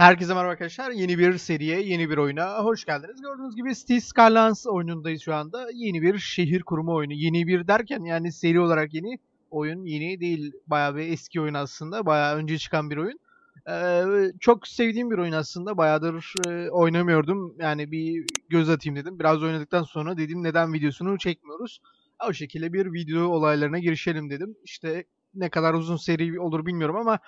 Herkese merhaba arkadaşlar. Yeni bir seriye, yeni bir oyuna hoş geldiniz. Gördüğünüz gibi Steel Skylands oyunundayız şu anda. Yeni bir şehir kurma oyunu. Yeni bir derken yani seri olarak yeni oyun yeni değil. Bayağı bir eski oyun aslında. Bayağı önce çıkan bir oyun. Ee, çok sevdiğim bir oyun aslında. Bayağıdır e, oynamıyordum. Yani bir göz atayım dedim. Biraz oynadıktan sonra dedim neden videosunu çekmiyoruz. O şekilde bir video olaylarına girişelim dedim. İşte ne kadar uzun seri olur bilmiyorum ama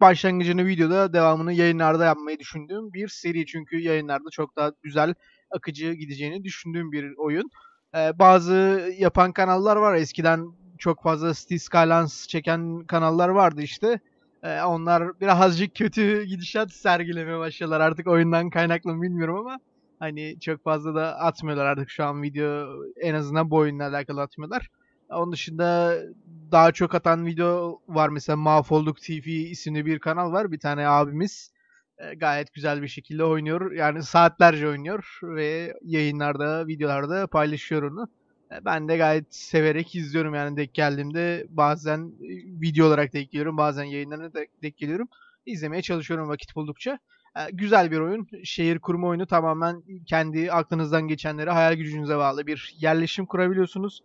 başlangıcını videoda devamını yayınlarda yapmayı düşündüğüm bir seri çünkü yayınlarda çok daha güzel akıcı gideceğini düşündüğüm bir oyun. Ee, bazı yapan kanallar var eskiden çok fazla Steel Skylines çeken kanallar vardı işte. Ee, onlar birazcık kötü gidişat sergilemeye başlıyorlar artık oyundan kaynaklı mı bilmiyorum ama hani çok fazla da atmıyorlar artık şu an video en azından bu oyunla alakalı atmıyorlar. Onun dışında daha çok atan video var. Mesela Mahvolduk TV isimli bir kanal var. Bir tane abimiz e, gayet güzel bir şekilde oynuyor. Yani saatlerce oynuyor ve yayınlarda, videolarda paylaşıyor onu. E, ben de gayet severek izliyorum yani denk geldiğimde bazen e, video olarak denk geliyorum bazen yayınlarına denk geliyorum. İzlemeye çalışıyorum vakit buldukça. Güzel bir oyun. Şehir kurma oyunu tamamen kendi aklınızdan geçenleri hayal gücünüze bağlı bir yerleşim kurabiliyorsunuz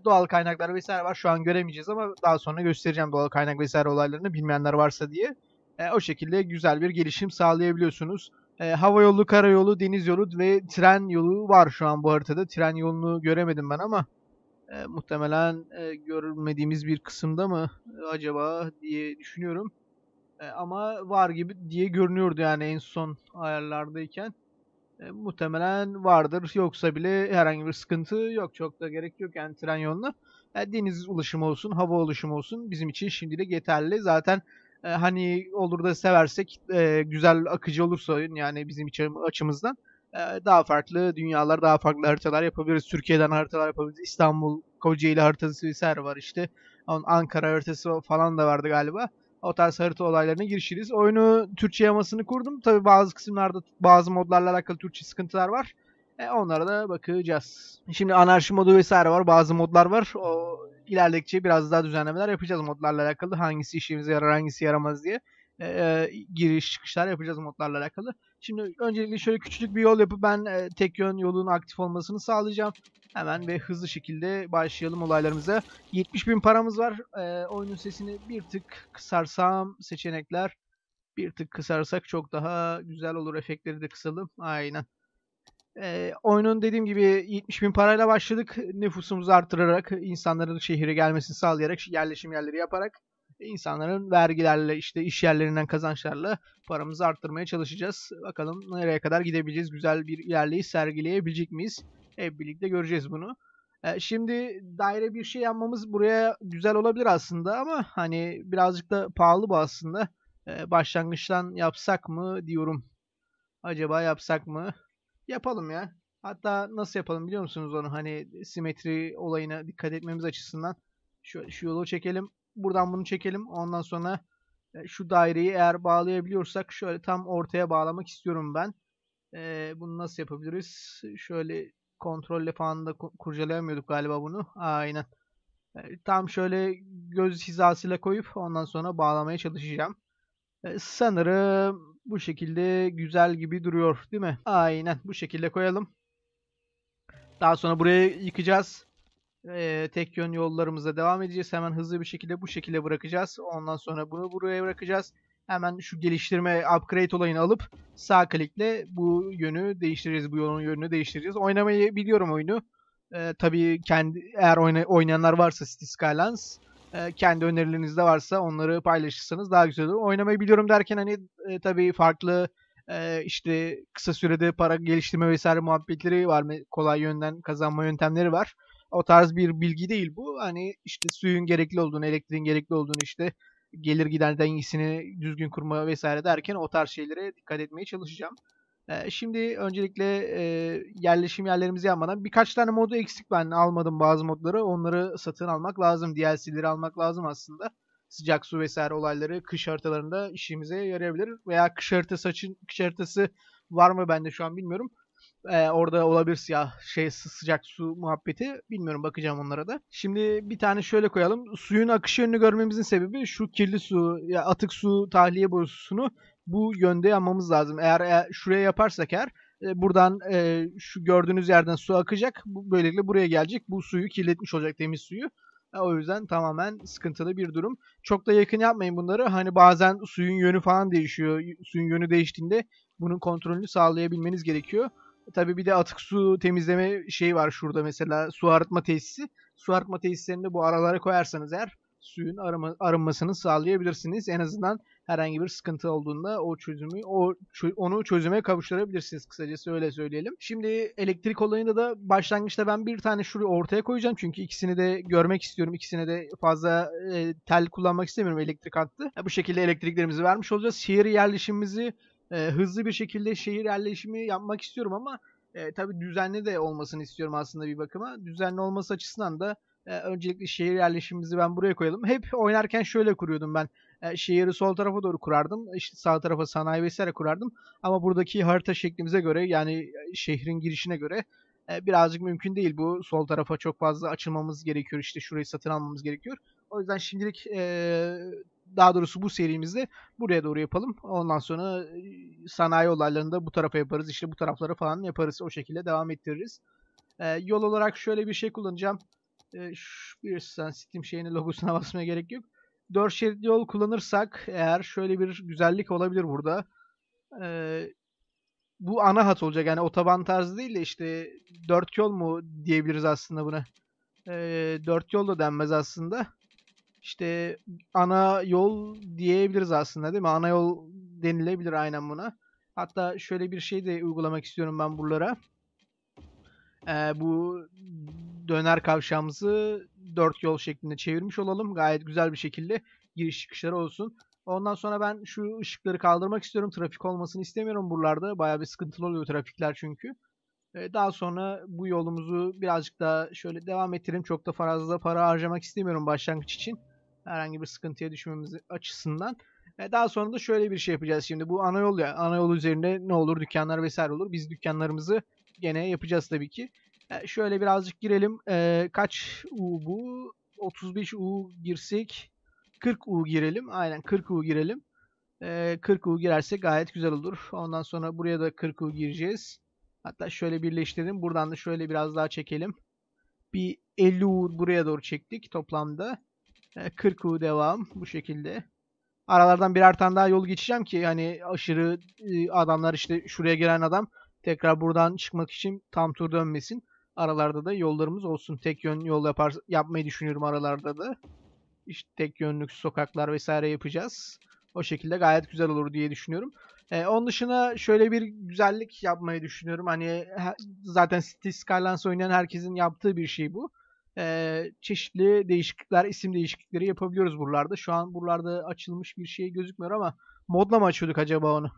e, doğal kaynaklar vesaire var. Şu an göremeyeceğiz ama daha sonra göstereceğim doğal kaynak vesaire olaylarını bilmeyenler varsa diye. E, o şekilde güzel bir gelişim sağlayabiliyorsunuz. E, hava yolu, karayolu, deniz yolu ve tren yolu var şu an bu haritada. Tren yolunu göremedim ben ama e, muhtemelen e, görmediğimiz bir kısımda mı acaba diye düşünüyorum. E, ama var gibi diye görünüyordu yani en son ayarlardayken e, muhtemelen vardır. Yoksa bile herhangi bir sıkıntı yok. Çok da gerek yok yani tren yoluna. E, deniz ulaşımı olsun, hava ulaşımı olsun bizim için şimdilik yeterli. Zaten e, hani olur da seversek e, güzel akıcı olursa yani bizim için açımızdan e, daha farklı dünyalar, daha farklı haritalar yapabiliriz. Türkiye'den haritalar yapabiliriz. İstanbul, Kocaeli haritası vesaire var işte. Ankara haritası falan da vardı galiba. Otel Sarıtı olaylarına girişiriz. Oyunu Türkçe yamasını kurdum. Tabi bazı kısımlarda bazı modlarla alakalı Türkçe sıkıntılar var. E, onlara da bakacağız. Şimdi anarşi modu vesaire var. Bazı modlar var. O ilerledikçe biraz daha düzenlemeler yapacağız modlarla alakalı. Hangisi işimize yarar hangisi yaramaz diye. E, e, giriş çıkışlar yapacağız modlarla alakalı. Şimdi öncelikle şöyle küçücük bir yol yapıp ben e, tek yön yolun aktif olmasını sağlayacağım. Hemen ve hızlı şekilde başlayalım olaylarımıza. 70 bin paramız var. E, oyunun sesini bir tık kısarsam seçenekler bir tık kısarsak çok daha güzel olur. Efektleri de kısalım. Aynen. E, oyunun dediğim gibi 70 bin parayla başladık. Nüfusumuzu artırarak, insanların şehire gelmesini sağlayarak, yerleşim yerleri yaparak insanların vergilerle işte iş yerlerinden kazançlarla paramızı arttırmaya çalışacağız. Bakalım nereye kadar gidebileceğiz. Güzel bir ilerleyiş sergileyebilecek miyiz? Hep birlikte göreceğiz bunu. E, şimdi daire bir şey yapmamız buraya güzel olabilir aslında ama hani birazcık da pahalı bu aslında. E, başlangıçtan yapsak mı diyorum. Acaba yapsak mı? Yapalım ya. Hatta nasıl yapalım biliyor musunuz onu? Hani simetri olayına dikkat etmemiz açısından. Şu, şu yolu çekelim. Buradan bunu çekelim. Ondan sonra e, şu daireyi eğer bağlayabiliyorsak şöyle tam ortaya bağlamak istiyorum ben. Ee, bunu nasıl yapabiliriz? Şöyle kontrolle falan da kurcalayamıyorduk galiba bunu. Aynen. Ee, tam şöyle göz hizasıyla koyup ondan sonra bağlamaya çalışacağım. Ee, sanırım bu şekilde güzel gibi duruyor değil mi? Aynen bu şekilde koyalım. Daha sonra burayı yıkacağız e, tek yön yollarımıza devam edeceğiz. Hemen hızlı bir şekilde bu şekilde bırakacağız. Ondan sonra bunu buraya bırakacağız. Hemen şu geliştirme upgrade olayını alıp sağ klikle bu yönü değiştireceğiz. Bu yolun yönünü değiştireceğiz. Oynamayı biliyorum oyunu. E, tabii kendi eğer oynayanlar varsa City Skylines e, kendi önerileriniz de varsa onları paylaşırsanız daha güzel olur. Oynamayı biliyorum derken hani e, tabii farklı e, işte kısa sürede para geliştirme vesaire muhabbetleri var. Kolay yönden kazanma yöntemleri var. O tarz bir bilgi değil bu. Hani işte suyun gerekli olduğunu, elektriğin gerekli olduğunu işte gelir gider dengesini düzgün kurma vesaire derken o tarz şeylere dikkat etmeye çalışacağım. Ee, şimdi öncelikle e, yerleşim yerlerimizi yapmadan birkaç tane modu eksik ben almadım bazı modları. Onları satın almak lazım. DLC'leri almak lazım aslında. Sıcak su vesaire olayları kış haritalarında işimize yarayabilir. Veya kış haritası, açın, kış haritası var mı bende şu an bilmiyorum. Ee, orada olabilir siyah şey sıcak su muhabbeti. Bilmiyorum bakacağım onlara da. Şimdi bir tane şöyle koyalım. Suyun akış yönünü görmemizin sebebi şu kirli su, ya atık su tahliye borusunu bu yönde yapmamız lazım. Eğer, eğer şuraya yaparsak eğer e, buradan e, şu gördüğünüz yerden su akacak. Bu, böylelikle buraya gelecek. Bu suyu kirletmiş olacak temiz suyu. E, o yüzden tamamen sıkıntılı bir durum. Çok da yakın yapmayın bunları. Hani bazen suyun yönü falan değişiyor. Suyun yönü değiştiğinde bunun kontrolünü sağlayabilmeniz gerekiyor tabii bir de atık su temizleme şeyi var şurada mesela su arıtma tesisi. Su arıtma tesislerini bu aralara koyarsanız eğer suyun arınma, arınmasını sağlayabilirsiniz. En azından herhangi bir sıkıntı olduğunda o çözümü o onu çözüme kavuşturabilirsiniz kısacası öyle söyleyelim. Şimdi elektrik olayında da başlangıçta ben bir tane şurayı ortaya koyacağım çünkü ikisini de görmek istiyorum. İkisine de fazla e, tel kullanmak istemiyorum elektrik hattı. E, bu şekilde elektriklerimizi vermiş olacağız. Şehir yerleşimimizi e, hızlı bir şekilde şehir yerleşimi yapmak istiyorum ama e, tabii düzenli de olmasını istiyorum aslında bir bakıma. Düzenli olması açısından da e, öncelikle şehir yerleşimimizi ben buraya koyalım. Hep oynarken şöyle kuruyordum ben. E, şehri sol tarafa doğru kurardım. İşte sağ tarafa sanayi vesaire kurardım. Ama buradaki harita şeklimize göre yani e, şehrin girişine göre e, birazcık mümkün değil. Bu sol tarafa çok fazla açılmamız gerekiyor. İşte şurayı satın almamız gerekiyor. O yüzden şimdilik e, daha doğrusu bu serimizde buraya doğru yapalım. Ondan sonra e, sanayi olaylarında bu tarafa yaparız. İşte bu taraflara falan yaparız. O şekilde devam ettiririz. E, yol olarak şöyle bir şey kullanacağım. E, şu, bilirsen Steam şeyini logosuna basmaya gerek yok. 4 şeritli yol kullanırsak eğer şöyle bir güzellik olabilir burada. E, bu ana hat olacak. Yani otoban tarzı değil de işte 4 yol mu diyebiliriz aslında buna. E, 4 yol da denmez aslında işte ana yol diyebiliriz aslında değil mi? Ana yol denilebilir aynen buna. Hatta şöyle bir şey de uygulamak istiyorum ben buralara. Ee, bu döner kavşağımızı dört yol şeklinde çevirmiş olalım. Gayet güzel bir şekilde giriş çıkışları olsun. Ondan sonra ben şu ışıkları kaldırmak istiyorum. Trafik olmasını istemiyorum buralarda. Bayağı bir sıkıntılı oluyor trafikler çünkü. Ee, daha sonra bu yolumuzu birazcık daha şöyle devam ettirelim. Çok da fazla para harcamak istemiyorum başlangıç için. Herhangi bir sıkıntıya düşmemiz açısından. E, daha sonra da şöyle bir şey yapacağız şimdi. Bu ana yol ya. Ana yol üzerinde ne olur? Dükkanlar vesaire olur. Biz dükkanlarımızı gene yapacağız tabii ki. E, şöyle birazcık girelim. E, kaç U bu? 35 U girsek 40 U girelim. Aynen 40 U girelim. E, 40 U girerse gayet güzel olur. Ondan sonra buraya da 40 U gireceğiz. Hatta şöyle birleştirelim. Buradan da şöyle biraz daha çekelim. Bir 50 U buraya doğru çektik toplamda. 40'u devam bu şekilde. Aralardan birer tane daha yol geçeceğim ki hani aşırı adamlar işte şuraya giren adam tekrar buradan çıkmak için tam tur dönmesin. Aralarda da yollarımız olsun. Tek yön yol yapar, yapmayı düşünüyorum aralarda da. İşte tek yönlük sokaklar vesaire yapacağız. O şekilde gayet güzel olur diye düşünüyorum. Ee, onun dışına şöyle bir güzellik yapmayı düşünüyorum. Hani zaten City Skylines oynayan herkesin yaptığı bir şey bu e, çeşitli değişiklikler, isim değişiklikleri yapabiliyoruz buralarda. Şu an buralarda açılmış bir şey gözükmüyor ama modla mı açıyorduk acaba onu?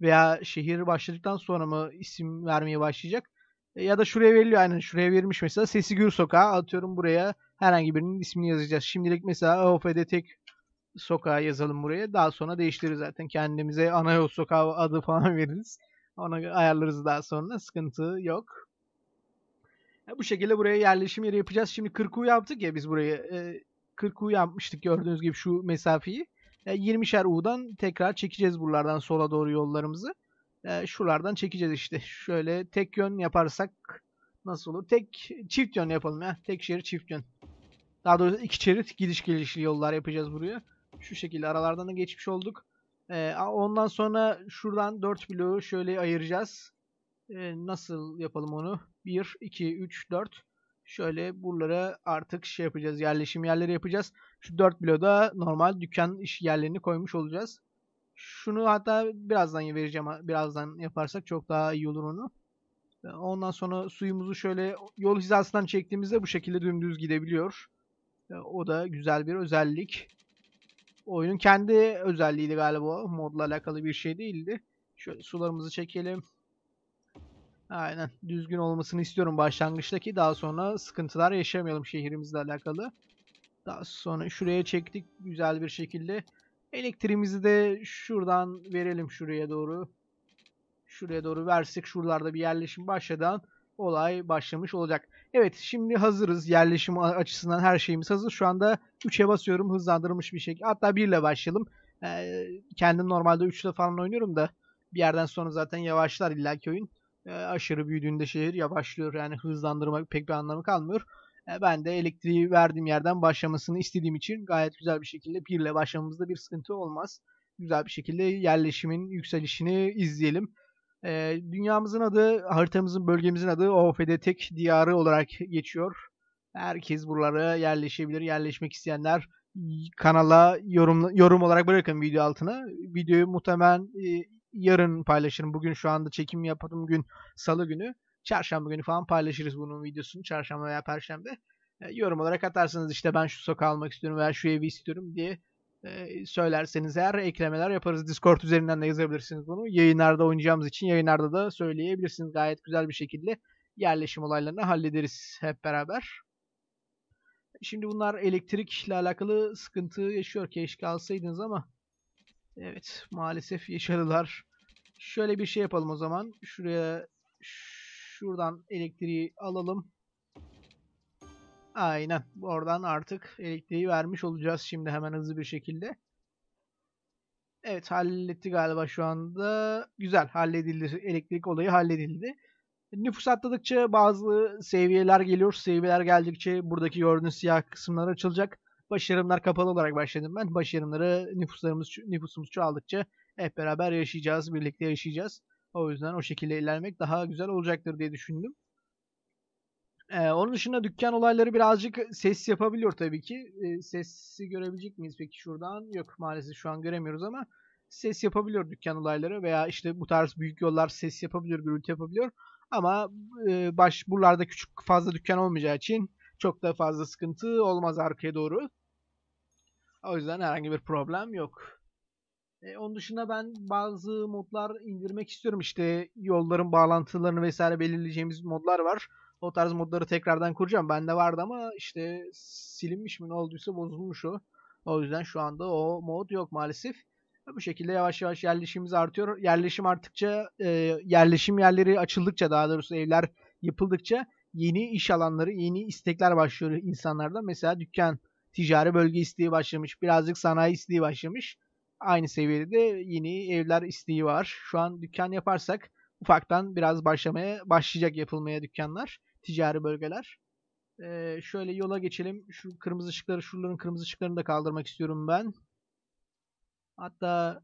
Veya şehir başladıktan sonra mı isim vermeye başlayacak? E, ya da şuraya veriliyor aynen şuraya verilmiş mesela Sesi Gür Sokağı atıyorum buraya herhangi birinin ismini yazacağız. Şimdilik mesela AOF'de tek sokağa yazalım buraya. Daha sonra değiştiririz zaten. Kendimize ana yol sokağı adı falan veririz. Ona ayarlarız daha sonra. Sıkıntı yok bu şekilde buraya yerleşim yeri yapacağız. Şimdi 40U yaptık ya biz burayı E, 40U yapmıştık gördüğünüz gibi şu mesafeyi. E, 20'şer U'dan tekrar çekeceğiz buralardan sola doğru yollarımızı. E, şuralardan çekeceğiz işte. Şöyle tek yön yaparsak nasıl olur? Tek çift yön yapalım ya. Tek şerit çift yön. Daha doğrusu iki şerit gidiş gelişli yollar yapacağız buraya. Şu şekilde aralardan da geçmiş olduk. Ee, ondan sonra şuradan 4 bloğu şöyle ayıracağız. Ee, nasıl yapalım onu? 1, 2, 3, 4. Şöyle buralara artık şey yapacağız. Yerleşim yerleri yapacağız. Şu 4 bloda normal dükkan iş yerlerini koymuş olacağız. Şunu hatta birazdan vereceğim. Birazdan yaparsak çok daha iyi olur onu. Ondan sonra suyumuzu şöyle yol hizasından çektiğimizde bu şekilde dümdüz gidebiliyor. O da güzel bir özellik. Oyunun kendi özelliğiydi galiba. Modla alakalı bir şey değildi. Şöyle sularımızı çekelim. Aynen. Düzgün olmasını istiyorum başlangıçtaki. Daha sonra sıkıntılar yaşamayalım şehrimizle alakalı. Daha sonra şuraya çektik güzel bir şekilde. Elektriğimizi de şuradan verelim şuraya doğru. Şuraya doğru versek şuralarda bir yerleşim başladan olay başlamış olacak. Evet şimdi hazırız yerleşim açısından her şeyimiz hazır. Şu anda 3'e basıyorum hızlandırılmış bir şekilde. Hatta 1 ile başlayalım. Ee, kendim normalde 3 ile falan oynuyorum da bir yerden sonra zaten yavaşlar illaki oyun. E, aşırı büyüdüğünde şehir yavaşlıyor. Yani hızlandırmak pek bir anlamı kalmıyor. E, ben de elektriği verdiğim yerden başlamasını istediğim için gayet güzel bir şekilde birle başlamamızda bir sıkıntı olmaz. Güzel bir şekilde yerleşimin yükselişini izleyelim. E, dünyamızın adı, haritamızın, bölgemizin adı Ofedetek Diyarı olarak geçiyor. Herkes buralara yerleşebilir. Yerleşmek isteyenler kanala yorum, yorum olarak bırakın video altına. Videoyu muhtemelen e, yarın paylaşırım. Bugün şu anda çekim yapalım gün salı günü. Çarşamba günü falan paylaşırız bunun videosunu. Çarşamba veya perşembe. E, yorum olarak atarsanız işte ben şu sokağı almak istiyorum veya şu evi istiyorum diye e, söylerseniz eğer eklemeler yaparız. Discord üzerinden de yazabilirsiniz bunu. Yayınlarda oynayacağımız için yayınlarda da söyleyebilirsiniz. Gayet güzel bir şekilde yerleşim olaylarını hallederiz hep beraber. Şimdi bunlar elektrikle alakalı sıkıntı yaşıyor. Keşke alsaydınız ama Evet maalesef yaşadılar. Şöyle bir şey yapalım o zaman. Şuraya şuradan elektriği alalım. Aynen. Oradan artık elektriği vermiş olacağız şimdi hemen hızlı bir şekilde. Evet halletti galiba şu anda. Güzel halledildi. Elektrik olayı halledildi. Nüfus atladıkça bazı seviyeler geliyor. Seviyeler geldikçe buradaki gördüğünüz siyah kısımlar açılacak. Başarımlar kapalı olarak başladım ben. Başarımları nüfuslarımız, nüfusumuz çoğaldıkça hep beraber yaşayacağız, birlikte yaşayacağız. O yüzden o şekilde ilerlemek daha güzel olacaktır diye düşündüm. Ee, onun dışında dükkan olayları birazcık ses yapabiliyor tabii ki. Ee, sesi görebilecek miyiz peki şuradan? Yok maalesef şu an göremiyoruz ama ses yapabiliyor dükkan olayları veya işte bu tarz büyük yollar ses yapabiliyor, gürültü yapabiliyor. Ama e, baş buralarda küçük fazla dükkan olmayacağı için çok da fazla sıkıntı olmaz arkaya doğru. O yüzden herhangi bir problem yok. E, onun dışında ben bazı modlar indirmek istiyorum. İşte yolların bağlantılarını vesaire belirleyeceğimiz modlar var. O tarz modları tekrardan kuracağım. Bende vardı ama işte silinmiş mi ne olduysa bozulmuş o. O yüzden şu anda o mod yok maalesef. E, bu şekilde yavaş yavaş yerleşimimiz artıyor. Yerleşim arttıkça, e, yerleşim yerleri açıldıkça daha doğrusu evler yapıldıkça yeni iş alanları, yeni istekler başlıyor insanlarda. Mesela dükkan ticari bölge isteği başlamış. Birazcık sanayi isteği başlamış. Aynı seviyede de yeni evler isteği var. Şu an dükkan yaparsak ufaktan biraz başlamaya başlayacak yapılmaya dükkanlar. Ticari bölgeler. Ee, şöyle yola geçelim. Şu kırmızı ışıkları, şuraların kırmızı ışıklarını da kaldırmak istiyorum ben. Hatta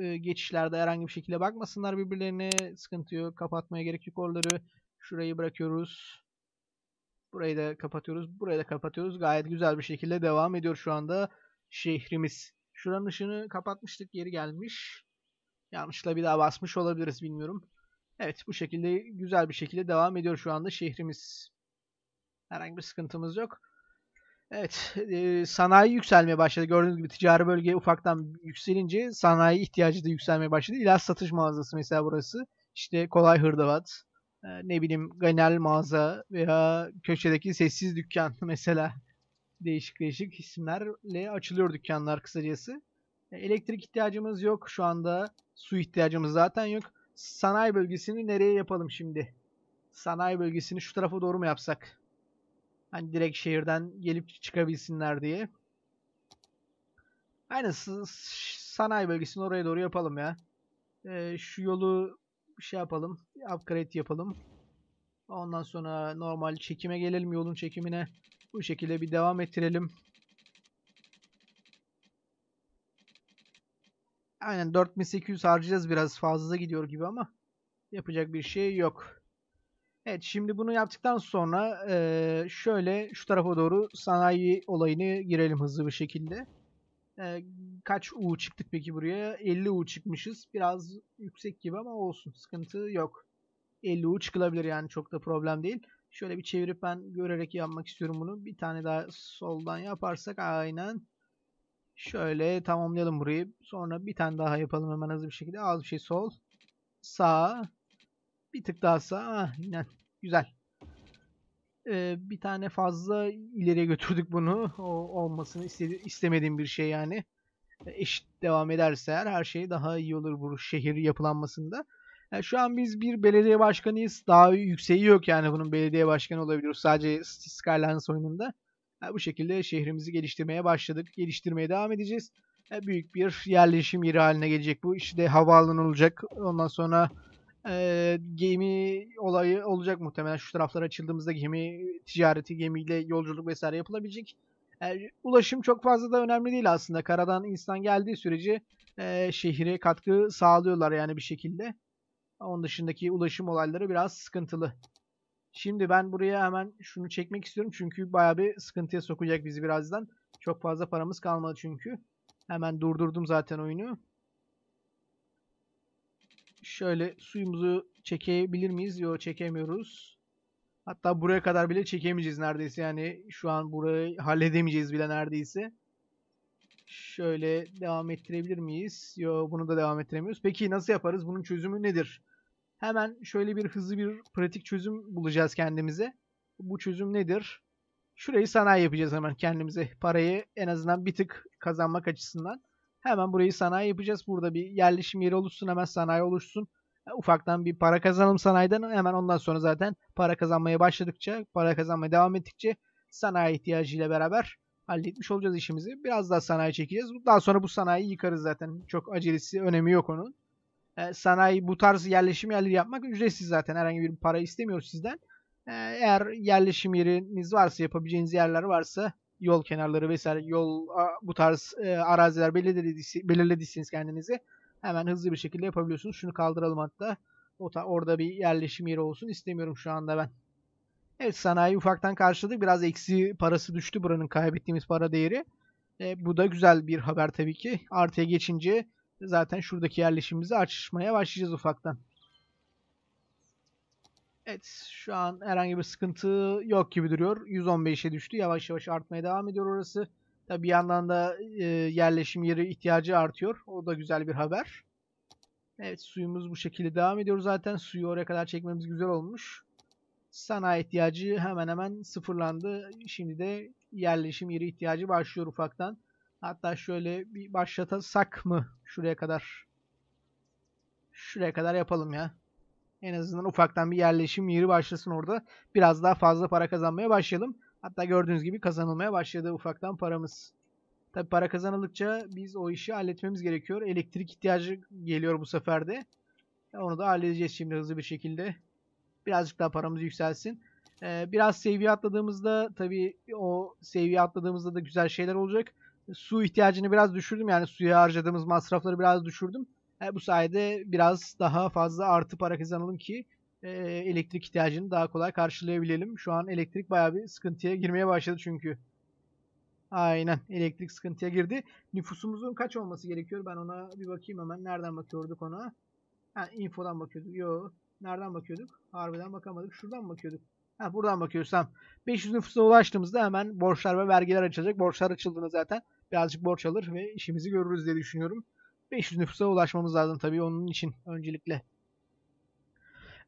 e, geçişlerde herhangi bir şekilde bakmasınlar birbirlerine. Sıkıntı yok. Kapatmaya gerek yok oraları. Şurayı bırakıyoruz. Burayı da kapatıyoruz. Burayı da kapatıyoruz. Gayet güzel bir şekilde devam ediyor şu anda şehrimiz. Şuranın ışığını kapatmıştık. yeri gelmiş. Yanlışla bir daha basmış olabiliriz bilmiyorum. Evet bu şekilde güzel bir şekilde devam ediyor şu anda şehrimiz. Herhangi bir sıkıntımız yok. Evet e, sanayi yükselmeye başladı. Gördüğünüz gibi ticari bölge ufaktan yükselince sanayi ihtiyacı da yükselmeye başladı. İlaç satış mağazası mesela burası. İşte kolay hırdavat. Ee, ne bileyim genel mağaza veya köşedeki sessiz dükkan mesela değişik değişik isimlerle açılıyor dükkanlar kısacası. E, elektrik ihtiyacımız yok şu anda. Su ihtiyacımız zaten yok. Sanayi bölgesini nereye yapalım şimdi? Sanayi bölgesini şu tarafa doğru mu yapsak? Hani direkt şehirden gelip çıkabilsinler diye. Aynen sanayi bölgesini oraya doğru yapalım ya. Ee, şu yolu bir şey yapalım. Upgrade yapalım. Ondan sonra normal çekime gelelim. Yolun çekimine bu şekilde bir devam ettirelim. Aynen 4800 harcayacağız biraz fazla gidiyor gibi ama yapacak bir şey yok. Evet şimdi bunu yaptıktan sonra şöyle şu tarafa doğru sanayi olayını girelim hızlı bir şekilde. Ee, kaç U çıktık peki buraya? 50 U çıkmışız. Biraz yüksek gibi ama olsun. Sıkıntı yok. 50 U çıkılabilir yani çok da problem değil. Şöyle bir çevirip ben görerek yapmak istiyorum bunu. Bir tane daha soldan yaparsak aynen. Şöyle tamamlayalım burayı. Sonra bir tane daha yapalım hemen hızlı bir şekilde. Az bir şey sol. Sağ. Bir tık daha sağ. Ah, aynen. Güzel bir tane fazla ileriye götürdük bunu. O olmasını istedi, istemediğim bir şey yani. eşit devam ederse her her şey daha iyi olur bu şehir yapılanmasında. Yani şu an biz bir belediye başkanıyız. Daha yükseği yok yani bunun belediye başkanı olabiliyoruz. Sadece Skylines oyununda. Yani bu şekilde şehrimizi geliştirmeye başladık. Geliştirmeye devam edeceğiz. Yani büyük bir yerleşim yeri haline gelecek bu. İşte havaalanı olacak. Ondan sonra e, gemi olayı olacak muhtemelen. Şu taraflara açıldığımızda gemi ticareti, gemiyle yolculuk vesaire yapılabilecek. Yani ulaşım çok fazla da önemli değil aslında. Karadan insan geldiği sürece e, şehire katkı sağlıyorlar yani bir şekilde. Onun dışındaki ulaşım olayları biraz sıkıntılı. Şimdi ben buraya hemen şunu çekmek istiyorum. Çünkü bayağı bir sıkıntıya sokacak bizi birazdan. Çok fazla paramız kalmadı çünkü. Hemen durdurdum zaten oyunu. Şöyle suyumuzu çekebilir miyiz? Yok çekemiyoruz. Hatta buraya kadar bile çekemeyeceğiz neredeyse. Yani şu an burayı halledemeyeceğiz bile neredeyse. Şöyle devam ettirebilir miyiz? Yok bunu da devam ettiremiyoruz. Peki nasıl yaparız? Bunun çözümü nedir? Hemen şöyle bir hızlı bir pratik çözüm bulacağız kendimize. Bu çözüm nedir? Şurayı sanayi yapacağız hemen kendimize. Parayı en azından bir tık kazanmak açısından. Hemen burayı sanayi yapacağız. Burada bir yerleşim yeri oluşsun. Hemen sanayi oluşsun. E, ufaktan bir para kazanalım sanayiden. Hemen ondan sonra zaten para kazanmaya başladıkça, para kazanmaya devam ettikçe sanayi ihtiyacıyla beraber halletmiş olacağız işimizi. Biraz daha sanayi çekeceğiz. Daha sonra bu sanayiyi yıkarız zaten. Çok acelesi, önemi yok onun. E, sanayi bu tarz yerleşim yerleri yapmak ücretsiz zaten. Herhangi bir para istemiyoruz sizden. E, eğer yerleşim yeriniz varsa, yapabileceğiniz yerler varsa yol kenarları vesaire yol bu tarz e, araziler belirlediyseniz, belirlediyseniz kendinizi hemen hızlı bir şekilde yapabiliyorsunuz. Şunu kaldıralım hatta. O ta, orada bir yerleşim yeri olsun istemiyorum şu anda ben. Evet sanayi ufaktan karşıladık. Biraz eksi parası düştü buranın kaybettiğimiz para değeri. E, bu da güzel bir haber tabii ki. Artıya geçince zaten şuradaki yerleşimimizi açmaya başlayacağız ufaktan. Evet şu an herhangi bir sıkıntı yok gibi duruyor. 115'e düştü. Yavaş yavaş artmaya devam ediyor orası. Tabi bir yandan da e, yerleşim yeri ihtiyacı artıyor. O da güzel bir haber. Evet suyumuz bu şekilde devam ediyor zaten. Suyu oraya kadar çekmemiz güzel olmuş. Sanayi ihtiyacı hemen hemen sıfırlandı. Şimdi de yerleşim yeri ihtiyacı başlıyor ufaktan. Hatta şöyle bir başlatasak mı şuraya kadar? Şuraya kadar yapalım ya. En azından ufaktan bir yerleşim yeri başlasın orada. Biraz daha fazla para kazanmaya başlayalım. Hatta gördüğünüz gibi kazanılmaya başladı ufaktan paramız. Tabi para kazanıldıkça biz o işi halletmemiz gerekiyor. Elektrik ihtiyacı geliyor bu sefer de. E, onu da halledeceğiz şimdi hızlı bir şekilde. Birazcık daha paramız yükselsin. Ee, biraz seviye atladığımızda tabi o seviye atladığımızda da güzel şeyler olacak. Su ihtiyacını biraz düşürdüm. Yani suya harcadığımız masrafları biraz düşürdüm. E, bu sayede biraz daha fazla artı para kazanalım ki e, elektrik ihtiyacını daha kolay karşılayabilelim. Şu an elektrik bayağı bir sıkıntıya girmeye başladı çünkü. Aynen elektrik sıkıntıya girdi. Nüfusumuzun kaç olması gerekiyor? Ben ona bir bakayım hemen. Nereden bakıyorduk ona? Ha, infodan bakıyorduk. Yo. Nereden bakıyorduk? Harbiden bakamadık. Şuradan bakıyorduk. Ha, buradan bakıyorsam. 500 nüfusa ulaştığımızda hemen borçlar ve vergiler açılacak. Borçlar açıldığında zaten birazcık borç alır ve işimizi görürüz diye düşünüyorum. 500 nüfusa ulaşmamız lazım tabii onun için öncelikle.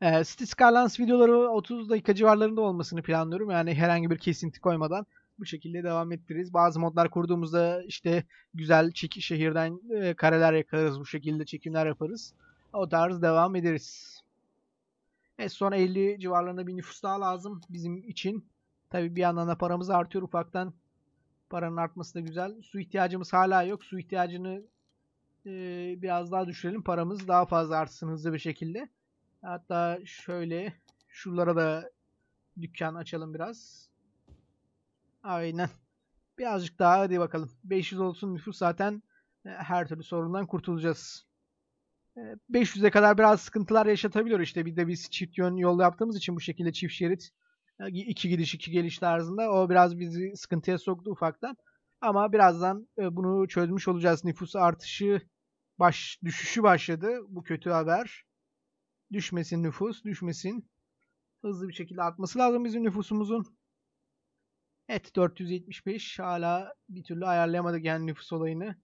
E, City Skylines videoları 30 dakika civarlarında olmasını planlıyorum. Yani herhangi bir kesinti koymadan bu şekilde devam ettiririz. Bazı modlar kurduğumuzda işte güzel çeki şehirden e, kareler yakarız Bu şekilde çekimler yaparız. O tarz devam ederiz. Evet sonra 50 civarlarında bir nüfus daha lazım bizim için. Tabi bir yandan da paramız artıyor ufaktan. Paranın artması da güzel. Su ihtiyacımız hala yok. Su ihtiyacını ee, biraz daha düşürelim. Paramız daha fazla artsın hızlı bir şekilde. Hatta şöyle şuralara da dükkan açalım biraz. Aynen. Birazcık daha hadi bakalım. 500 olsun nüfus zaten e, her türlü sorundan kurtulacağız. 500'e kadar biraz sıkıntılar yaşatabiliyor işte. Bir de biz çift yön yol yaptığımız için bu şekilde çift şerit e, iki gidiş iki geliş tarzında o biraz bizi sıkıntıya soktu ufaktan. Ama birazdan e, bunu çözmüş olacağız. Nüfus artışı baş, düşüşü başladı. Bu kötü haber. Düşmesin nüfus, düşmesin. Hızlı bir şekilde artması lazım bizim nüfusumuzun. Evet 475 hala bir türlü ayarlayamadık yani nüfus olayını.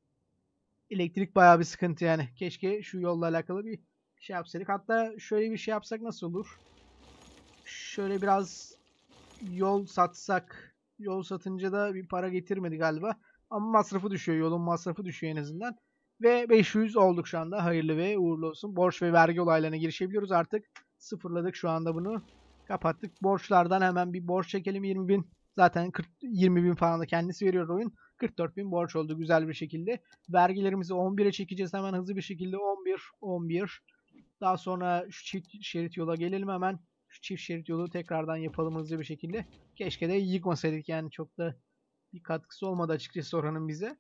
Elektrik bayağı bir sıkıntı yani. Keşke şu yolla alakalı bir şey yapsaydık. Hatta şöyle bir şey yapsak nasıl olur? Şöyle biraz yol satsak. Yol satınca da bir para getirmedi galiba. Ama masrafı düşüyor. Yolun masrafı düşüyor en azından. Ve 500 olduk şu anda. Hayırlı ve uğurlu olsun. Borç ve vergi olaylarına girişebiliyoruz artık. Sıfırladık şu anda bunu. Kapattık. Borçlardan hemen bir borç çekelim. 20 bin. Zaten 40, 20 bin falan da kendisi veriyor oyun. 44 bin borç oldu güzel bir şekilde. Vergilerimizi 11'e çekeceğiz hemen hızlı bir şekilde. 11, 11. Daha sonra şu çift şerit yola gelelim hemen. Şu çift şerit yolu tekrardan yapalım hızlı bir şekilde. Keşke de yıkmasaydık yani çok da bir katkısı olmadı açıkçası oranın bize.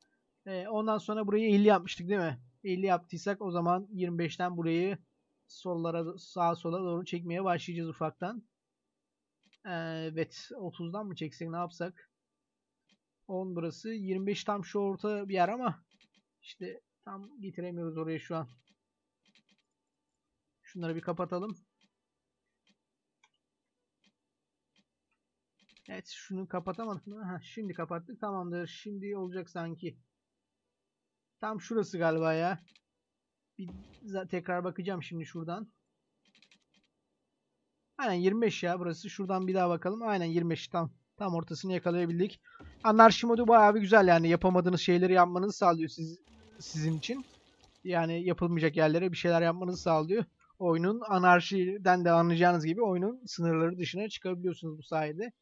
E, ondan sonra burayı 50 yapmıştık değil mi? 50 yaptıysak o zaman 25'ten burayı sollara sağa sola doğru çekmeye başlayacağız ufaktan. E, evet 30'dan mı çeksek ne yapsak? 10 burası. 25 tam şu orta bir yer ama işte tam getiremiyoruz oraya şu an. Şunları bir kapatalım. Evet şunu kapatamadık mı? Heh, şimdi kapattık tamamdır. Şimdi olacak sanki. Tam şurası galiba ya. Bir tekrar bakacağım şimdi şuradan. Aynen 25 ya burası. Şuradan bir daha bakalım. Aynen 25 tam. Tam ortasını yakalayabildik. Anarşi modu bayağı bir güzel yani. Yapamadığınız şeyleri yapmanızı sağlıyor siz, sizin için. Yani yapılmayacak yerlere bir şeyler yapmanızı sağlıyor. Oyunun anarşiden de anlayacağınız gibi oyunun sınırları dışına çıkabiliyorsunuz bu sayede.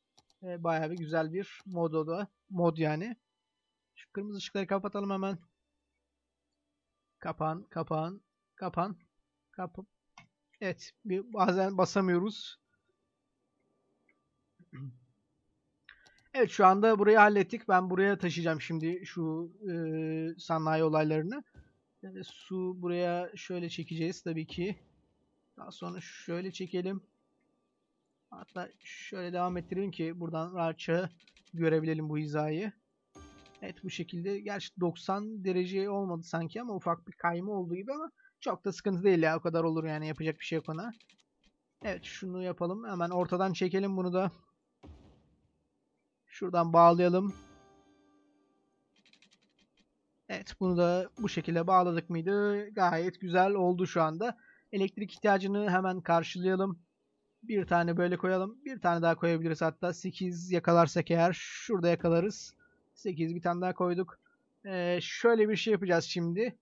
E, bayağı bir güzel bir mod o Mod yani. Şu kırmızı ışıkları kapatalım hemen. Kapan, kapan, kapan, kapı. Evet, bir, bazen basamıyoruz. Evet şu anda burayı hallettik. Ben buraya taşıyacağım şimdi şu e, sanayi olaylarını. Yani su buraya şöyle çekeceğiz tabii ki. Daha sonra şöyle çekelim. Hatta şöyle devam ettirelim ki buradan rahatça görebilelim bu hizayı. Evet bu şekilde. Gerçi 90 derece olmadı sanki ama ufak bir kayma olduğu gibi ama çok da sıkıntı değil ya. O kadar olur yani yapacak bir şey yok ona. Evet şunu yapalım. Hemen ortadan çekelim bunu da. Şuradan bağlayalım. Evet bunu da bu şekilde bağladık mıydı? Gayet güzel oldu şu anda. Elektrik ihtiyacını hemen karşılayalım. Bir tane böyle koyalım. Bir tane daha koyabiliriz hatta. 8 yakalarsak eğer şurada yakalarız. 8 bir tane daha koyduk. Ee, şöyle bir şey yapacağız şimdi.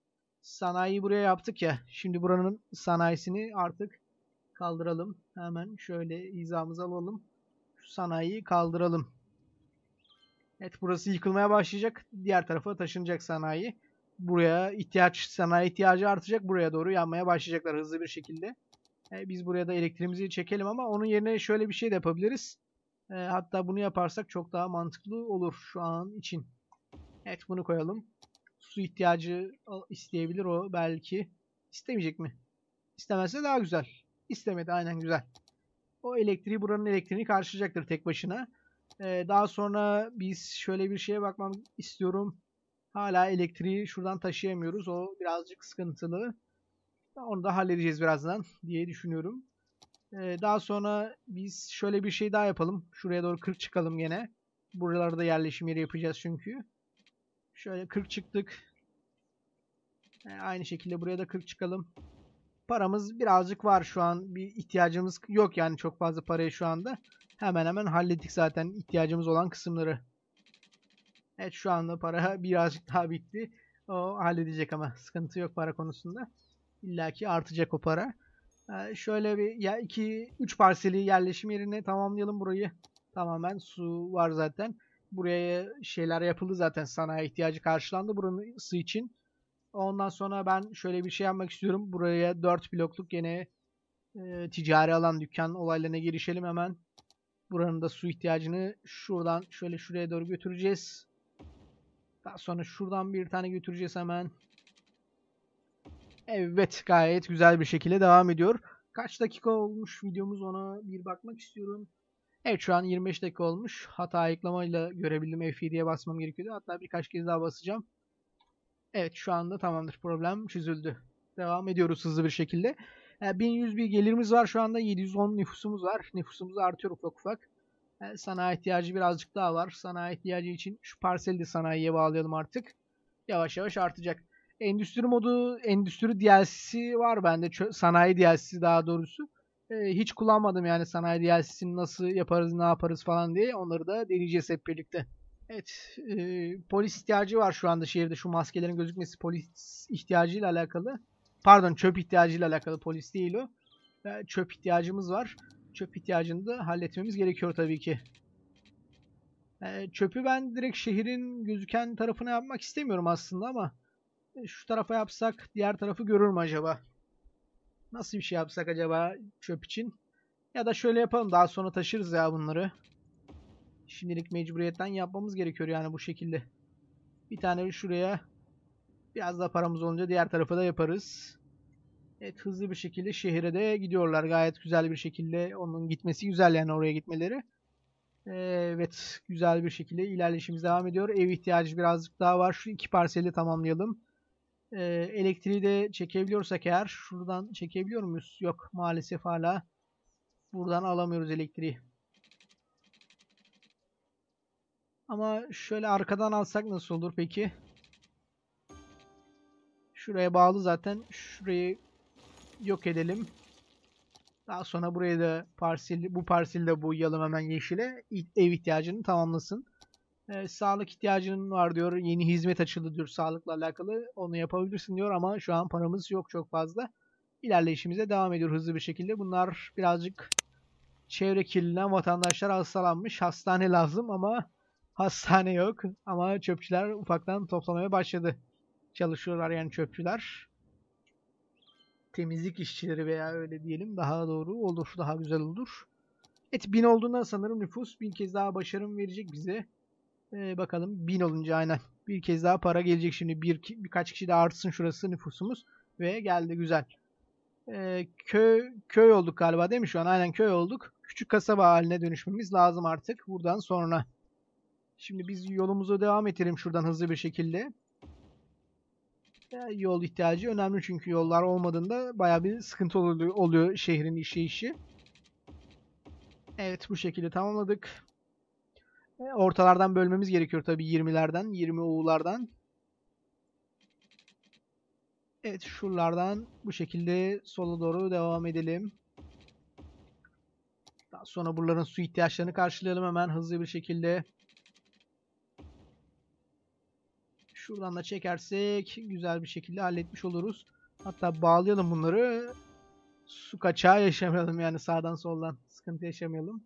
Sanayiyi buraya yaptık ya. Şimdi buranın sanayisini artık kaldıralım. Hemen şöyle hizamızı alalım. Şu sanayiyi kaldıralım. Evet burası yıkılmaya başlayacak. Diğer tarafa taşınacak sanayi. Buraya ihtiyaç, sanayi ihtiyacı artacak. Buraya doğru yanmaya başlayacaklar hızlı bir şekilde. E, biz buraya da elektriğimizi çekelim ama onun yerine şöyle bir şey de yapabiliriz. E, hatta bunu yaparsak çok daha mantıklı olur şu an için. Evet bunu koyalım. Su ihtiyacı isteyebilir o belki. İstemeyecek mi? İstemezse daha güzel. İstemedi aynen güzel. O elektriği buranın elektriğini karşılayacaktır tek başına. Ee, daha sonra biz şöyle bir şeye bakmam istiyorum. Hala elektriği şuradan taşıyamıyoruz. O birazcık sıkıntılı. Onu da halledeceğiz birazdan diye düşünüyorum. Ee, daha sonra biz şöyle bir şey daha yapalım. Şuraya doğru 40 çıkalım gene. Buralarda yerleşim yeri yapacağız çünkü. Şöyle 40 çıktık. Yani ee, aynı şekilde buraya da 40 çıkalım. Paramız birazcık var şu an. Bir ihtiyacımız yok yani çok fazla paraya şu anda. Hemen hemen hallettik zaten ihtiyacımız olan kısımları. Evet şu anda para birazcık daha bitti. O halledecek ama sıkıntı yok para konusunda. İlla ki artacak o para. Ee, şöyle bir ya iki üç parseli yerleşim yerine tamamlayalım burayı. Tamamen su var zaten. Buraya şeyler yapıldı zaten sanayi ihtiyacı karşılandı buranın su için. Ondan sonra ben şöyle bir şey yapmak istiyorum. Buraya 4 blokluk gene e, ticari alan dükkan olaylarına girişelim hemen. Buranın da su ihtiyacını şuradan şöyle şuraya doğru götüreceğiz. Daha sonra şuradan bir tane götüreceğiz hemen. Evet gayet güzel bir şekilde devam ediyor. Kaç dakika olmuş videomuz ona bir bakmak istiyorum. Evet şu an 25 dakika olmuş. Hata ayıklamayla görebildim F7'ye basmam gerekiyordu. Hatta birkaç kez daha basacağım. Evet şu anda tamamdır problem çözüldü. Devam ediyoruz hızlı bir şekilde. Yani ee, 1100 bir gelirimiz var şu anda 710 nüfusumuz var. Nüfusumuz artıyor ufak ufak. Yani ee, sanayi ihtiyacı birazcık daha var. Sanayi ihtiyacı için şu parseli de sanayiye bağlayalım artık. Yavaş yavaş artacak endüstri modu, endüstri DLC'si var bende. Çö- sanayi DLC'si daha doğrusu. E, hiç kullanmadım yani sanayi DLC'sini nasıl yaparız, ne yaparız falan diye. Onları da deneyeceğiz hep birlikte. Evet, e, polis ihtiyacı var şu anda şehirde. Şu maskelerin gözükmesi polis ihtiyacıyla alakalı. Pardon, çöp ihtiyacıyla alakalı. Polis değil o. E, çöp ihtiyacımız var. Çöp ihtiyacını da halletmemiz gerekiyor tabii ki. E, çöpü ben direkt şehrin gözüken tarafına yapmak istemiyorum aslında ama şu tarafa yapsak diğer tarafı görür mü acaba? Nasıl bir şey yapsak acaba çöp için? Ya da şöyle yapalım daha sonra taşırız ya bunları. Şimdilik mecburiyetten yapmamız gerekiyor yani bu şekilde. Bir tane şuraya biraz da paramız olunca diğer tarafa da yaparız. Evet hızlı bir şekilde şehire de gidiyorlar. Gayet güzel bir şekilde onun gitmesi güzel yani oraya gitmeleri. Evet güzel bir şekilde ilerleyişimiz devam ediyor. Ev ihtiyacı birazcık daha var. Şu iki parseli tamamlayalım. E, elektriği de çekebiliyorsak eğer şuradan çekebiliyor muyuz? Yok maalesef hala buradan alamıyoruz elektriği. Ama şöyle arkadan alsak nasıl olur peki? Şuraya bağlı zaten. Şurayı yok edelim. Daha sonra buraya da parsil, bu parsilde bu hemen yeşile ev ihtiyacını tamamlasın. E, sağlık ihtiyacının var diyor. Yeni hizmet açıldı diyor sağlıkla alakalı. Onu yapabilirsin diyor ama şu an paramız yok çok fazla. İlerleyişimize devam ediyor hızlı bir şekilde. Bunlar birazcık çevre kirlenen vatandaşlar hastalanmış. Hastane lazım ama hastane yok. Ama çöpçüler ufaktan toplamaya başladı. Çalışıyorlar yani çöpçüler. Temizlik işçileri veya öyle diyelim daha doğru olur, daha güzel olur. Et bin olduğundan sanırım nüfus bin kez daha başarım verecek bize. Ee, bakalım 1000 olunca aynen bir kez daha para gelecek şimdi. Bir, birkaç kişi de artsın şurası nüfusumuz. Ve geldi güzel. Ee, köy, köy olduk galiba değil mi şu an? Aynen köy olduk. Küçük kasaba haline dönüşmemiz lazım artık buradan sonra. Şimdi biz yolumuza devam edelim şuradan hızlı bir şekilde. Ee, yol ihtiyacı önemli çünkü yollar olmadığında baya bir sıkıntı oluyor, oluyor şehrin işi işi. Evet bu şekilde tamamladık. E, ortalardan bölmemiz gerekiyor tabii 20'lerden, 20 O'lardan. Evet şuralardan bu şekilde sola doğru devam edelim. Daha sonra buraların su ihtiyaçlarını karşılayalım hemen hızlı bir şekilde. Şuradan da çekersek güzel bir şekilde halletmiş oluruz. Hatta bağlayalım bunları. Su kaçağı yaşamayalım yani sağdan soldan. Sıkıntı yaşamayalım.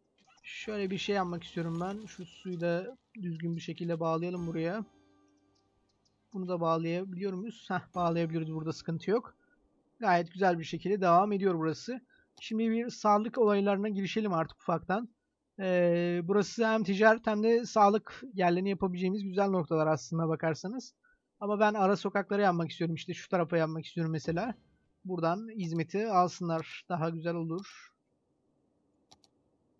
Şöyle bir şey yapmak istiyorum ben. Şu suyu da düzgün bir şekilde bağlayalım buraya. Bunu da bağlayabiliyor muyuz? Heh, bağlayabiliyoruz. Burada sıkıntı yok. Gayet güzel bir şekilde devam ediyor burası. Şimdi bir sağlık olaylarına girişelim artık ufaktan. Ee, burası hem ticaret hem de sağlık yerlerini yapabileceğimiz güzel noktalar aslında bakarsanız. Ama ben ara sokaklara yapmak istiyorum. İşte şu tarafa yapmak istiyorum mesela. Buradan hizmeti alsınlar. Daha güzel olur.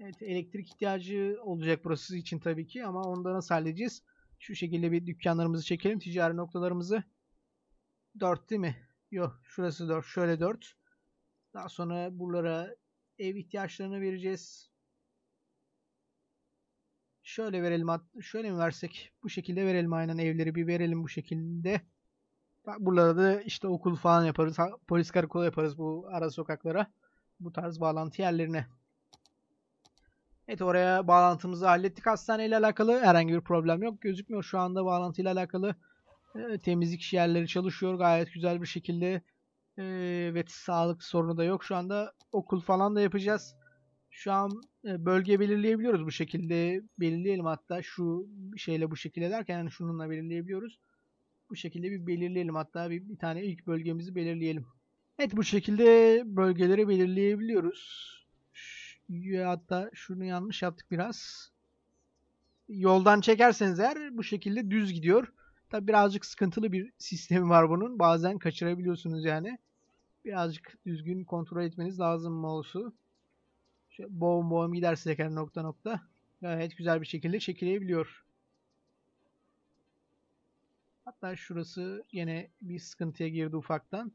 Evet elektrik ihtiyacı olacak burası için tabii ki ama onu da nasıl halledeceğiz? Şu şekilde bir dükkanlarımızı çekelim. Ticari noktalarımızı 4 değil mi? Yok şurası 4 şöyle 4. Daha sonra buralara ev ihtiyaçlarını vereceğiz. Şöyle verelim. Şöyle mi versek? Bu şekilde verelim aynen evleri bir verelim bu şekilde. Bak buralara da işte okul falan yaparız. Polis karakolu yaparız bu ara sokaklara. Bu tarz bağlantı yerlerine. Evet oraya bağlantımızı hallettik. Hastaneyle alakalı herhangi bir problem yok. Gözükmüyor şu anda bağlantıyla alakalı. E, temizlik yerleri çalışıyor gayet güzel bir şekilde. E, ee, ve sağlık sorunu da yok. Şu anda okul falan da yapacağız. Şu an e, bölge belirleyebiliyoruz bu şekilde. Belirleyelim hatta şu şeyle bu şekilde derken yani şununla belirleyebiliyoruz. Bu şekilde bir belirleyelim hatta bir, bir tane ilk bölgemizi belirleyelim. Evet bu şekilde bölgeleri belirleyebiliyoruz hatta şunu yanlış yaptık biraz. Yoldan çekerseniz eğer bu şekilde düz gidiyor. Tabi birazcık sıkıntılı bir sistemi var bunun. Bazen kaçırabiliyorsunuz yani. Birazcık düzgün kontrol etmeniz lazım mouse'u. Boğum boğum gidersek her nokta nokta gayet güzel bir şekilde çekilebiliyor. Hatta şurası yine bir sıkıntıya girdi ufaktan.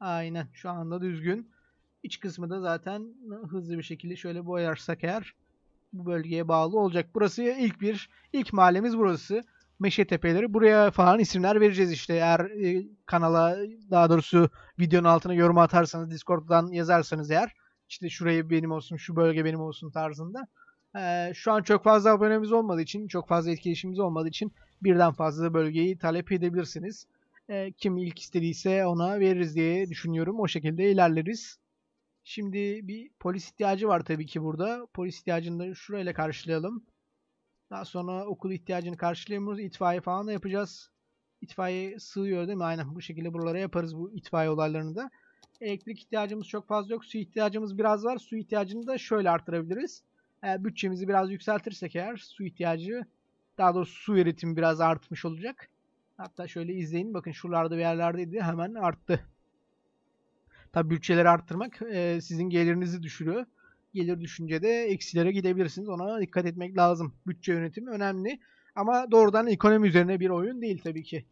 Aynen şu anda düzgün. İç kısmı da zaten hızlı bir şekilde şöyle boyarsak eğer bu bölgeye bağlı olacak. Burası ilk bir ilk mahallemiz burası. Meşe tepeleri. Buraya falan isimler vereceğiz işte. Eğer e, kanala daha doğrusu videonun altına yorum atarsanız Discord'dan yazarsanız eğer işte şurayı benim olsun, şu bölge benim olsun tarzında. Ee, şu an çok fazla abonemiz olmadığı için, çok fazla etkileşimimiz olmadığı için birden fazla bölgeyi talep edebilirsiniz. Ee, kim ilk istediyse ona veririz diye düşünüyorum. O şekilde ilerleriz. Şimdi bir polis ihtiyacı var tabii ki burada. Polis ihtiyacını da şurayla karşılayalım. Daha sonra okul ihtiyacını karşılayamıyoruz. İtfaiye falan da yapacağız. İtfaiye sığıyor değil mi? Aynen bu şekilde buralara yaparız bu itfaiye olaylarını da. Elektrik ihtiyacımız çok fazla yok. Su ihtiyacımız biraz var. Su ihtiyacını da şöyle artırabiliriz. E, bütçemizi biraz yükseltirsek eğer su ihtiyacı daha doğrusu su üretimi biraz artmış olacak. Hatta şöyle izleyin. Bakın şuralarda bir yerlerdeydi. Hemen arttı. Tabi bütçeleri arttırmak e, sizin gelirinizi düşürüyor. Gelir düşünce de eksilere gidebilirsiniz. Ona dikkat etmek lazım. Bütçe yönetimi önemli. Ama doğrudan ekonomi üzerine bir oyun değil tabii ki.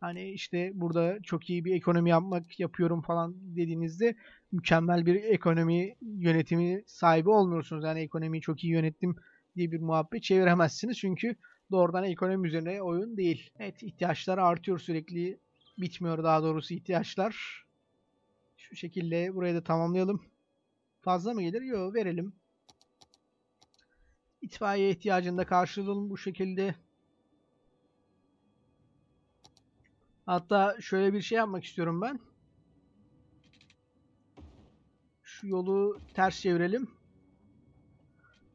Hani işte burada çok iyi bir ekonomi yapmak yapıyorum falan dediğinizde mükemmel bir ekonomi yönetimi sahibi olmuyorsunuz. Yani ekonomiyi çok iyi yönettim diye bir muhabbet çeviremezsiniz. Çünkü doğrudan ekonomi üzerine oyun değil. Evet ihtiyaçlar artıyor sürekli. Bitmiyor daha doğrusu ihtiyaçlar. Şu şekilde buraya da tamamlayalım. Fazla mı gelir? Yok verelim. İtfaiye ihtiyacını da karşılayalım bu şekilde. Hatta şöyle bir şey yapmak istiyorum ben. Şu yolu ters çevirelim.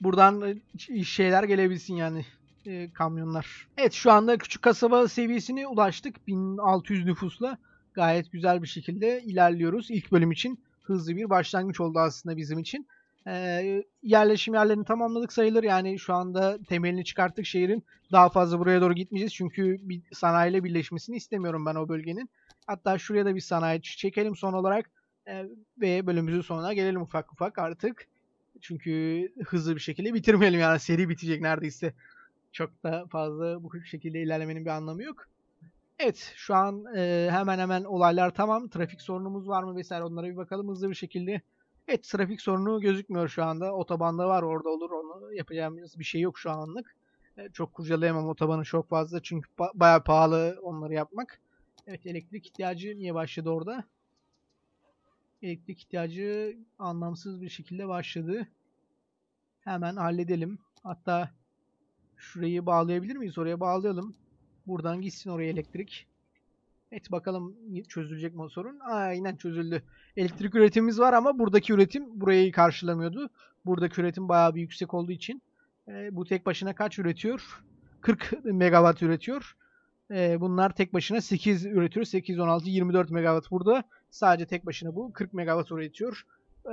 Buradan şeyler gelebilsin yani e, kamyonlar. Evet şu anda küçük kasaba seviyesine ulaştık 1600 nüfusla gayet güzel bir şekilde ilerliyoruz. İlk bölüm için hızlı bir başlangıç oldu aslında bizim için. Ee, yerleşim yerlerini tamamladık sayılır. Yani şu anda temelini çıkarttık şehrin. Daha fazla buraya doğru gitmeyeceğiz. Çünkü bir sanayiyle birleşmesini istemiyorum ben o bölgenin. Hatta şuraya da bir sanayi çekelim son olarak. Ee, ve bölümümüzün sonuna gelelim ufak ufak artık. Çünkü hızlı bir şekilde bitirmeyelim yani seri bitecek neredeyse. Çok da fazla bu şekilde ilerlemenin bir anlamı yok. Evet şu an e, hemen hemen olaylar tamam. Trafik sorunumuz var mı vesaire onlara bir bakalım hızlı bir şekilde. Evet trafik sorunu gözükmüyor şu anda. Otobanda var orada olur onu yapacağımız bir şey yok şu anlık. E, çok kurcalayamam otobanı çok fazla çünkü ba bayağı pahalı onları yapmak. Evet elektrik ihtiyacı niye başladı orada? Elektrik ihtiyacı anlamsız bir şekilde başladı. Hemen halledelim. Hatta şurayı bağlayabilir miyiz? Oraya bağlayalım. Buradan gitsin oraya elektrik. Evet bakalım çözülecek mi o sorun? Aynen çözüldü. Elektrik üretimimiz var ama buradaki üretim burayı karşılamıyordu. Buradaki üretim bayağı bir yüksek olduğu için. E, bu tek başına kaç üretiyor? 40 megawatt üretiyor. E, bunlar tek başına 8 üretiyor. 8, 16, 24 megawatt burada. Sadece tek başına bu 40 megawatt üretiyor.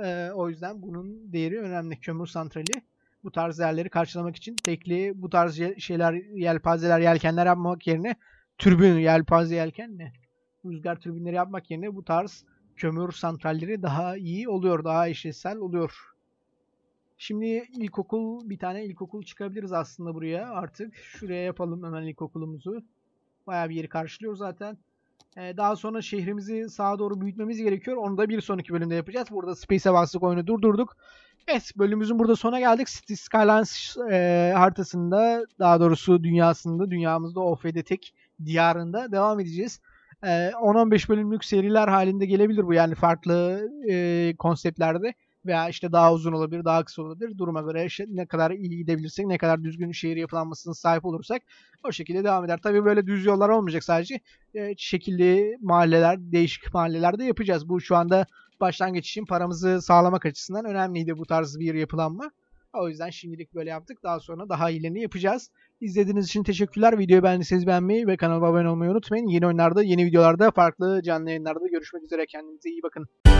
E, o yüzden bunun değeri önemli. Kömür santrali bu tarz yerleri karşılamak için tekli bu tarz şeyler yelpazeler yelkenler yapmak yerine türbün yelpaze yelken ne? Rüzgar türbinleri yapmak yerine bu tarz kömür santralleri daha iyi oluyor. Daha eşitsel oluyor. Şimdi ilkokul bir tane ilkokul çıkabiliriz aslında buraya artık. Şuraya yapalım hemen ilkokulumuzu. Bayağı bir yeri karşılıyor zaten. Ee, daha sonra şehrimizi sağa doğru büyütmemiz gerekiyor. Onu da bir sonraki bölümde yapacağız. Burada Space Avanslık oyunu durdurduk. Evet bölümümüzün burada sona geldik. City Skylines e, haritasında daha doğrusu dünyasında dünyamızda OFD tek diyarında devam edeceğiz. E, 10-15 bölümlük seriler halinde gelebilir bu yani farklı e, konseptlerde veya işte daha uzun olabilir, daha kısa olabilir. Duruma göre işte ne kadar iyi gidebilirsek, ne kadar düzgün şehir yapılanmasına sahip olursak o şekilde devam eder. Tabii böyle düz yollar olmayacak sadece. E, şekilli mahalleler, değişik mahallelerde yapacağız. Bu şu anda başlangıç için paramızı sağlamak açısından önemliydi bu tarz bir yapılanma. O yüzden şimdilik böyle yaptık. Daha sonra daha iyilerini yapacağız. İzlediğiniz için teşekkürler. Videoyu beğendiyseniz beğenmeyi ve kanalıma abone olmayı unutmayın. Yeni oyunlarda, yeni videolarda, farklı canlı yayınlarda görüşmek üzere. Kendinize iyi bakın.